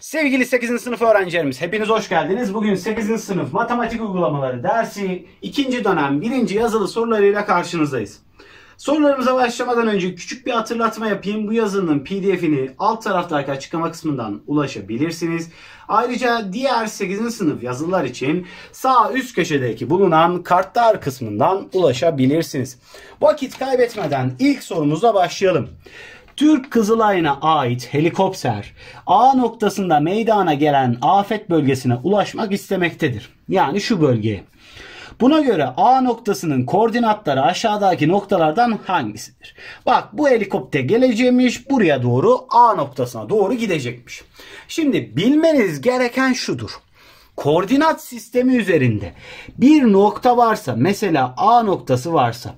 Sevgili 8. sınıf öğrencilerimiz hepiniz hoş geldiniz. Bugün 8. sınıf matematik uygulamaları dersi 2. dönem 1. yazılı sorularıyla karşınızdayız. Sorularımıza başlamadan önce küçük bir hatırlatma yapayım. Bu yazının pdf'ini alt taraftaki açıklama kısmından ulaşabilirsiniz. Ayrıca diğer 8. sınıf yazılılar için sağ üst köşedeki bulunan kartlar kısmından ulaşabilirsiniz. Vakit kaybetmeden ilk sorumuzla başlayalım. Türk Kızılay'ına ait helikopter A noktasında meydana gelen afet bölgesine ulaşmak istemektedir. Yani şu bölgeye. Buna göre A noktasının koordinatları aşağıdaki noktalardan hangisidir? Bak bu helikopter gelecekmiş, buraya doğru A noktasına doğru gidecekmiş. Şimdi bilmeniz gereken şudur. Koordinat sistemi üzerinde bir nokta varsa mesela A noktası varsa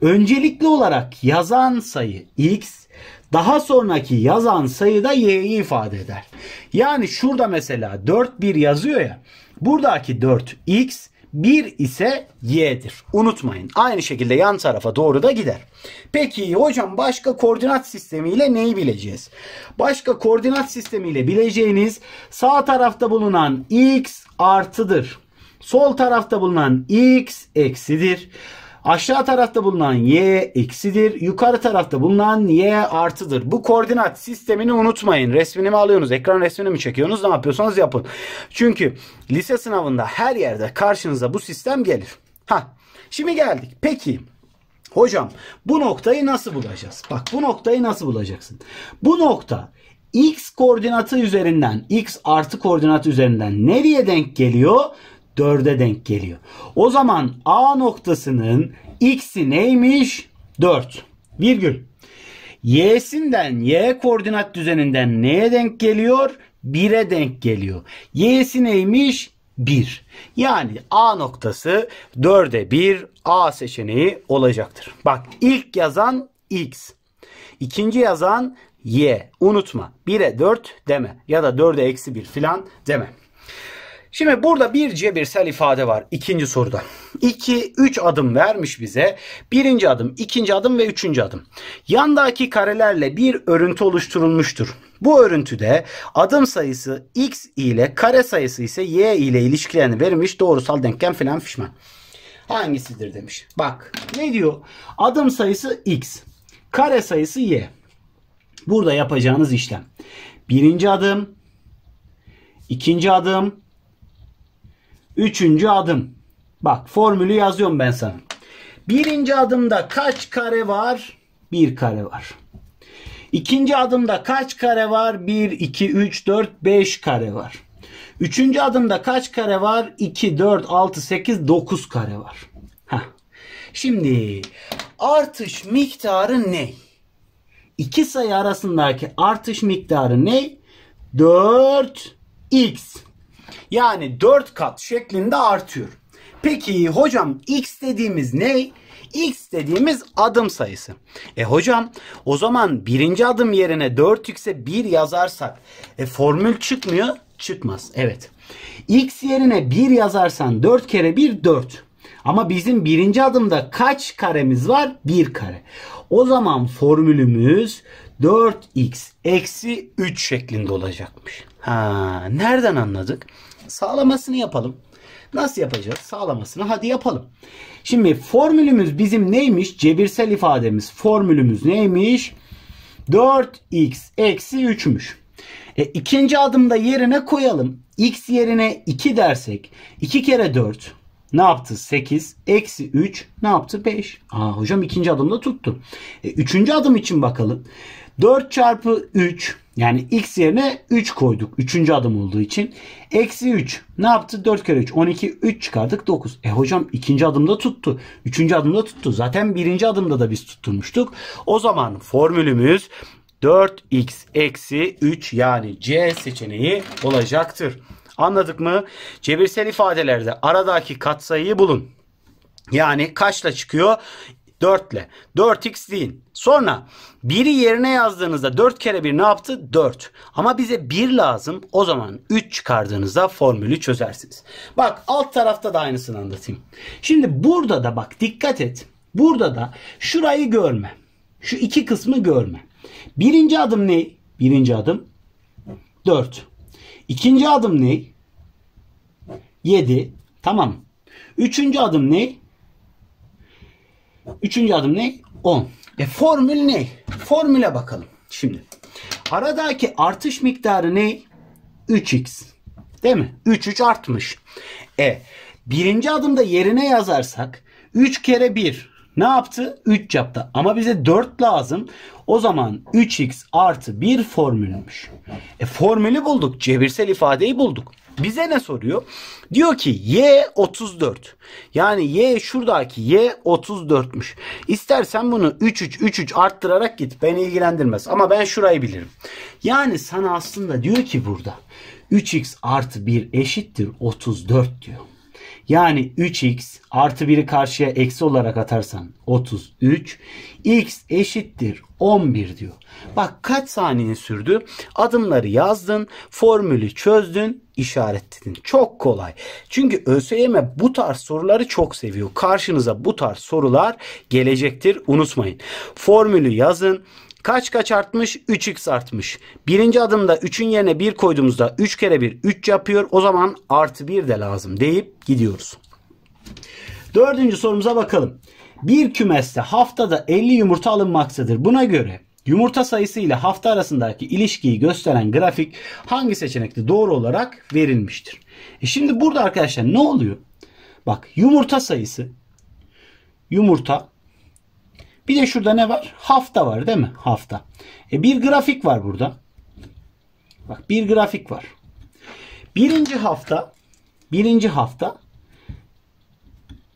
öncelikli olarak yazan sayı X daha sonraki yazan sayıda y'yi ifade eder. Yani şurada mesela 4 1 yazıyor ya. Buradaki 4 x 1 ise y'dir. Unutmayın. Aynı şekilde yan tarafa doğru da gider. Peki hocam başka koordinat sistemiyle neyi bileceğiz? Başka koordinat sistemiyle bileceğiniz sağ tarafta bulunan x artıdır. Sol tarafta bulunan x eksidir. Aşağı tarafta bulunan y eksidir. Yukarı tarafta bulunan y artıdır. Bu koordinat sistemini unutmayın. Resmini mi alıyorsunuz? Ekran resmini mi çekiyorsunuz? Ne yapıyorsanız yapın. Çünkü lise sınavında her yerde karşınıza bu sistem gelir. Ha. Şimdi geldik. Peki hocam bu noktayı nasıl bulacağız? Bak bu noktayı nasıl bulacaksın? Bu nokta x koordinatı üzerinden x artı koordinatı üzerinden nereye denk geliyor? 4'e denk geliyor. O zaman A noktasının x'i neymiş? 4. Virgül. Y'sinden y koordinat düzeninden neye denk geliyor? 1'e denk geliyor. Y'si neymiş? 1. Yani A noktası 4'e 1 A seçeneği olacaktır. Bak ilk yazan X. İkinci yazan Y. Unutma 1'e 4 deme ya da 4'e eksi 1 filan deme. Şimdi burada bir cebirsel ifade var ikinci soruda. İki üç adım vermiş bize. Birinci adım, ikinci adım ve üçüncü adım. Yandaki karelerle bir örüntü oluşturulmuştur. Bu örüntüde adım sayısı x ile kare sayısı ise y ile ilişkilerini verilmiş doğrusal denklem filan fişman. Hangisidir demiş. Bak ne diyor? Adım sayısı x. Kare sayısı y. Burada yapacağınız işlem. Birinci adım, ikinci adım, Üçüncü adım. Bak formülü yazıyorum ben sana. Birinci adımda kaç kare var? Bir kare var. İkinci adımda kaç kare var? 1, 2, 3, 4, 5 kare var. Üçüncü adımda kaç kare var? 2, 4, 6, 8, 9 kare var. Heh. Şimdi artış miktarı ne? İki sayı arasındaki artış miktarı ne? 4x. Yani 4 kat şeklinde artıyor. Peki hocam x dediğimiz ne? x dediğimiz adım sayısı. E hocam o zaman birinci adım yerine 4x'e 1 yazarsak e, formül çıkmıyor. Çıkmaz. Evet. x yerine 1 yazarsan 4 kere 1 4. Ama bizim birinci adımda kaç karemiz var? 1 kare. O zaman formülümüz 4x eksi 3 şeklinde olacakmış. Ha, nereden anladık? Sağlamasını yapalım. Nasıl yapacağız? Sağlamasını hadi yapalım. Şimdi formülümüz bizim neymiş? Cebirsel ifademiz formülümüz neymiş? 4x eksi 3'müş. E, İkinci adımda yerine koyalım. x yerine 2 dersek 2 kere 4 ne yaptı? 8 eksi 3 ne yaptı? 5. Aa, hocam ikinci adımda tuttu. E, üçüncü adım için bakalım. 4 çarpı 3 yani x yerine 3 koyduk. Üçüncü adım olduğu için. Eksi 3. Ne yaptı? 4 kere 3. 12. 3 çıkardık. 9. E hocam ikinci adımda tuttu. Üçüncü adımda tuttu. Zaten birinci adımda da biz tutturmuştuk. O zaman formülümüz 4x eksi 3 yani C seçeneği olacaktır. Anladık mı? Cebirsel ifadelerde aradaki katsayıyı bulun. Yani kaçla çıkıyor? 4 ile. 4x deyin. Sonra 1'i yerine yazdığınızda 4 kere 1 ne yaptı? 4. Ama bize 1 lazım. O zaman 3 çıkardığınızda formülü çözersiniz. Bak alt tarafta da aynısını anlatayım. Şimdi burada da bak dikkat et. Burada da şurayı görme. Şu iki kısmı görme. Birinci adım ne? Birinci adım 4. İkinci adım ne? 7. Tamam. Üçüncü adım ne? Üçüncü adım ne? 10. E formül ne? Formüle bakalım. Şimdi aradaki artış miktarı ne? 3x. Değil mi? 3 3 artmış. E birinci adımda yerine yazarsak 3 kere 1 ne yaptı? 3 yaptı. Ama bize 4 lazım. O zaman 3x artı 1 formülmüş. E formülü bulduk. Cebirsel ifadeyi bulduk. Bize ne soruyor? Diyor ki y 34. Yani y şuradaki y 34'müş. İstersen bunu 3 3 3 3 arttırarak git. Beni ilgilendirmez. Ama ben şurayı bilirim. Yani sana aslında diyor ki burada 3x artı 1 eşittir 34 diyor. Yani 3x artı 1'i karşıya eksi olarak atarsan 33. x eşittir 11 diyor. Bak kaç saniye sürdü? Adımları yazdın, formülü çözdün, işaretledin. Çok kolay. Çünkü ÖSYM bu tarz soruları çok seviyor. Karşınıza bu tarz sorular gelecektir. Unutmayın. Formülü yazın, Kaç kaç artmış? 3x artmış. Birinci adımda 3'ün yerine 1 koyduğumuzda 3 kere 1 3 yapıyor. O zaman artı 1 de lazım deyip gidiyoruz. Dördüncü sorumuza bakalım. Bir kümeste haftada 50 yumurta alınmaktadır. Buna göre yumurta sayısı ile hafta arasındaki ilişkiyi gösteren grafik hangi seçenekte doğru olarak verilmiştir? E şimdi burada arkadaşlar ne oluyor? Bak yumurta sayısı yumurta bir de şurada ne var? Hafta var değil mi? Hafta. E bir grafik var burada. Bak bir grafik var. Birinci hafta birinci hafta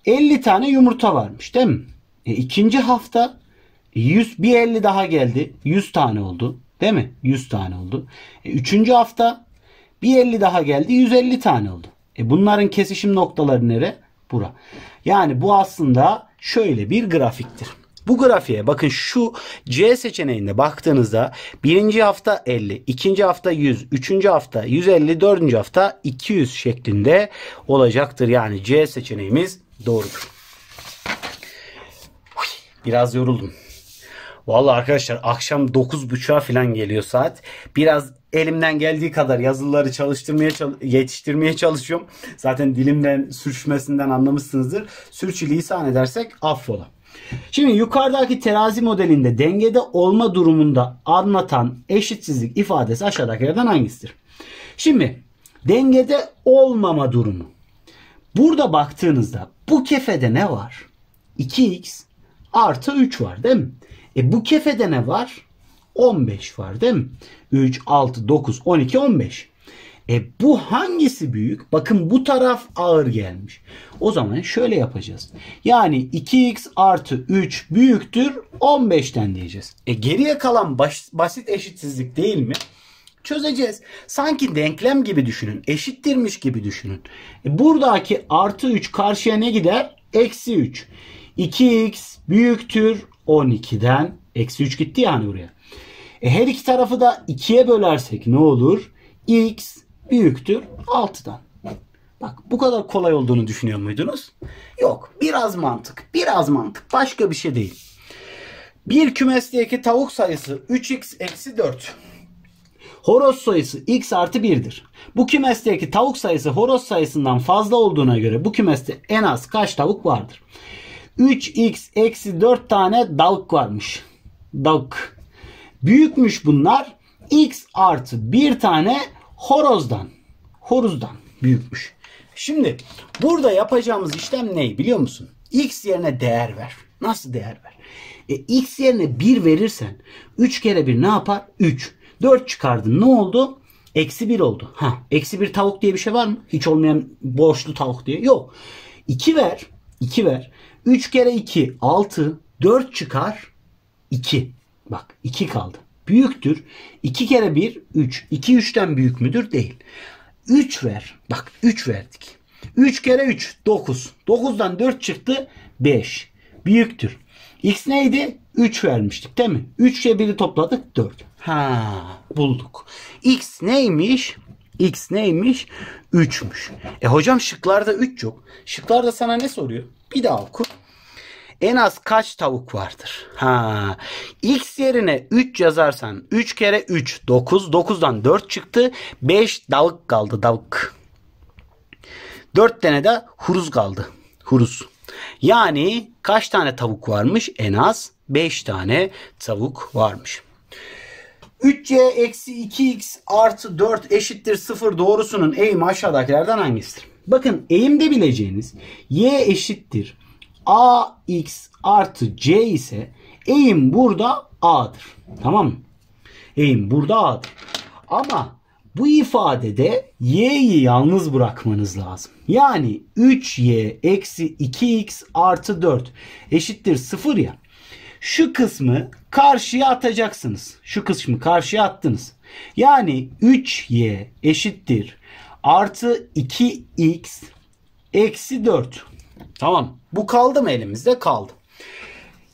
50 tane yumurta varmış değil mi? E ikinci hafta 100 bir 50 daha geldi. 100 tane oldu. Değil mi? 100 tane oldu. E üçüncü hafta bir 50 daha geldi. 150 tane oldu. E bunların kesişim noktaları nere? Bura. Yani bu aslında şöyle bir grafiktir. Bu grafiğe bakın şu C seçeneğinde baktığınızda birinci hafta 50, ikinci hafta 100, üçüncü hafta 150, dördüncü hafta 200 şeklinde olacaktır. Yani C seçeneğimiz doğrudur. Biraz yoruldum. Vallahi arkadaşlar akşam 9.30'a falan geliyor saat. Biraz elimden geldiği kadar yazılıları çalıştırmaya yetiştirmeye çalışıyorum. Zaten dilimden sürçmesinden anlamışsınızdır. Sürçülisan edersek affola. Şimdi yukarıdaki terazi modelinde dengede olma durumunda anlatan eşitsizlik ifadesi aşağıdakilerden hangisidir? Şimdi dengede olmama durumu. Burada baktığınızda bu kefede ne var? 2x artı 3 var değil mi? E bu kefede ne var? 15 var değil mi? 3, 6, 9, 12, 15. E bu hangisi büyük? Bakın bu taraf ağır gelmiş. O zaman şöyle yapacağız. Yani 2x artı 3 büyüktür 15'ten diyeceğiz. E geriye kalan baş, basit eşitsizlik değil mi? Çözeceğiz. Sanki denklem gibi düşünün. Eşittirmiş gibi düşünün. E buradaki artı 3 karşıya ne gider? Eksi 3. 2x büyüktür 12'den. Eksi 3 gitti yani oraya. E her iki tarafı da 2'ye bölersek ne olur? x büyüktür 6'dan. Bak bu kadar kolay olduğunu düşünüyor muydunuz? Yok. Biraz mantık. Biraz mantık. Başka bir şey değil. Bir kümesteki tavuk sayısı 3x eksi 4. Horoz sayısı x artı 1'dir. Bu kümesteki tavuk sayısı horoz sayısından fazla olduğuna göre bu kümeste en az kaç tavuk vardır? 3x eksi 4 tane dalık varmış. dalık Büyükmüş bunlar. x artı 1 tane horozdan, horuzdan büyükmüş. Şimdi burada yapacağımız işlem ne biliyor musun? X yerine değer ver. Nasıl değer ver? E, X yerine 1 verirsen 3 kere 1 ne yapar? 3. 4 çıkardın ne oldu? Eksi 1 oldu. Ha, eksi 1 tavuk diye bir şey var mı? Hiç olmayan borçlu tavuk diye. Yok. 2 ver. 2 ver. 3 kere 2 6. 4 çıkar. 2. Bak 2 kaldı büyüktür. 2 kere 1 3. 2 3'ten büyük müdür? Değil. 3 ver. Bak 3 verdik. 3 kere 3 9. 9'dan 4 çıktı 5. Büyüktür. X neydi? 3 vermiştik değil mi? 3 ile 1'i topladık 4. Ha bulduk. X neymiş? X neymiş? 3'müş. E hocam şıklarda 3 yok. Şıklarda sana ne soruyor? Bir daha oku en az kaç tavuk vardır? Ha. X yerine 3 yazarsan 3 kere 3 9. 9'dan 4 çıktı. 5 tavuk kaldı tavuk. 4 tane de huruz kaldı. Huruz. Yani kaç tane tavuk varmış? En az 5 tane tavuk varmış. 3c eksi 2x artı 4 eşittir 0 doğrusunun eğimi aşağıdakilerden hangisidir? Bakın eğimde bileceğiniz y eşittir AX artı C ise eğim burada A'dır. Tamam mı? Eğim burada A'dır. Ama bu ifadede y'yi yalnız bırakmanız lazım. Yani 3y eksi 2x artı 4 eşittir 0 ya. Şu kısmı karşıya atacaksınız. Şu kısmı karşıya attınız. Yani 3y eşittir artı 2x eksi 4. Tamam. Bu kaldı mı elimizde? Kaldı.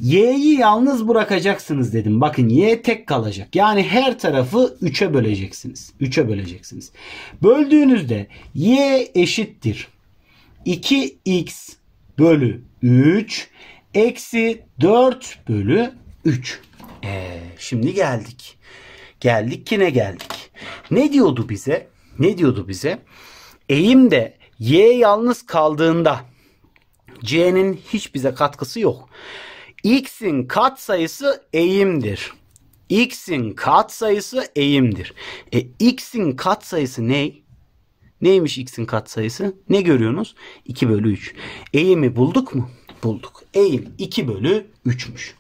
Y'yi yalnız bırakacaksınız dedim. Bakın Y tek kalacak. Yani her tarafı 3'e böleceksiniz. 3'e böleceksiniz. Böldüğünüzde Y eşittir. 2x bölü 3 eksi 4 bölü 3. Ee, şimdi geldik. Geldik ki ne geldik? Ne diyordu bize? Ne diyordu bize? Eğimde y yalnız kaldığında C'nin hiç bize katkısı yok. X'in katsayısı eğimdir. X'in katsayısı eğimdir. E, X'in katsayısı ne? Neymiş X'in katsayısı? Ne görüyorsunuz? 2 bölü 3. Eğimi bulduk mu? Bulduk. Eğim 2 bölü 3'müş.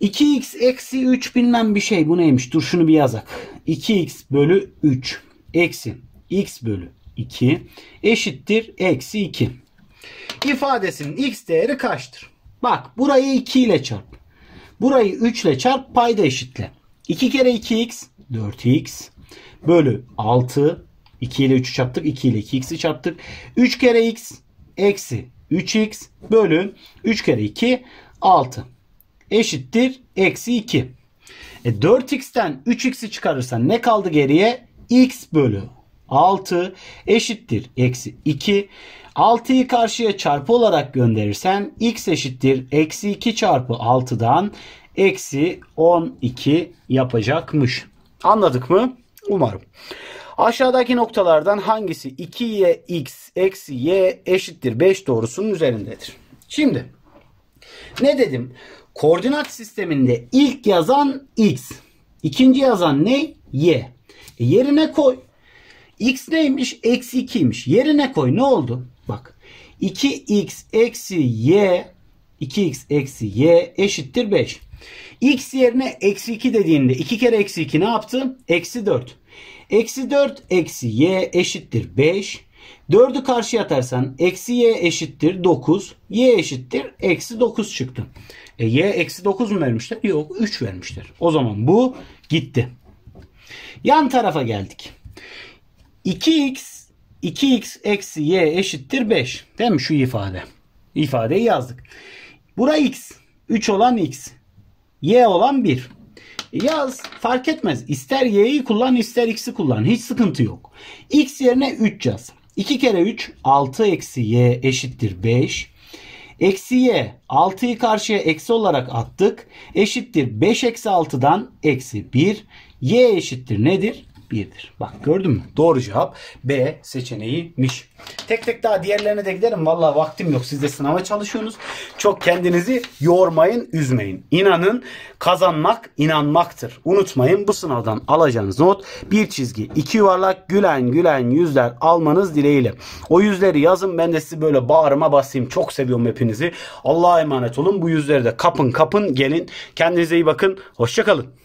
2x eksi 3 bilmem bir şey. Bu neymiş? Dur şunu bir yazak. 2x bölü 3 eksi x bölü 2 eşittir eksi 2 ifadesinin x değeri kaçtır? Bak burayı 2 ile çarp. Burayı 3 ile çarp payda eşitle. 2 kere 2x 4x bölü 6 2 ile 3'ü çarptık 2 ile 2x'i çarptık. 3 kere x eksi 3x bölü 3 kere 2 6 eşittir eksi 2. E 4x'ten 3x'i çıkarırsan ne kaldı geriye? x bölü 6 eşittir eksi 2. 6'yı karşıya çarpı olarak gönderirsen x eşittir eksi 2 çarpı 6'dan eksi 12 yapacakmış. Anladık mı? Umarım. Aşağıdaki noktalardan hangisi 2y x eksi y eşittir 5 doğrusunun üzerindedir? Şimdi ne dedim? Koordinat sisteminde ilk yazan x. ikinci yazan ne? Y. E yerine koy. X neymiş? Eksi 2'ymiş. Yerine koy. Ne oldu? 2x eksi y 2x eksi y eşittir 5. x yerine eksi 2 dediğinde 2 kere eksi 2 ne yaptı? Eksi 4. Eksi 4 eksi y eşittir 5. 4'ü karşıya atarsan eksi y eşittir 9. y eşittir eksi 9 çıktı. E, y eksi 9 mu vermişler? Yok 3 vermişler. O zaman bu gitti. Yan tarafa geldik. 2x 2x eksi y eşittir 5. Değil mi şu ifade? İfadeyi yazdık. Bura x. 3 olan x. y olan 1. Yaz fark etmez. İster y'yi kullan ister x'i kullan. Hiç sıkıntı yok. x yerine 3 yaz. 2 kere 3 6 eksi y eşittir 5. Eksi y 6'yı karşıya eksi olarak attık. Eşittir 5 eksi 6'dan eksi 1. y eşittir nedir? 1'dir. Bak gördün mü? Doğru cevap B seçeneğiymiş. Tek tek daha diğerlerine de giderim. Valla vaktim yok. Siz de sınava çalışıyorsunuz. Çok kendinizi yormayın, üzmeyin. İnanın kazanmak inanmaktır. Unutmayın bu sınavdan alacağınız not bir çizgi, iki yuvarlak, gülen gülen yüzler almanız dileğiyle. O yüzleri yazın ben de sizi böyle bağrıma basayım. Çok seviyorum hepinizi. Allah'a emanet olun. Bu yüzleri de kapın kapın gelin. Kendinize iyi bakın. Hoşçakalın.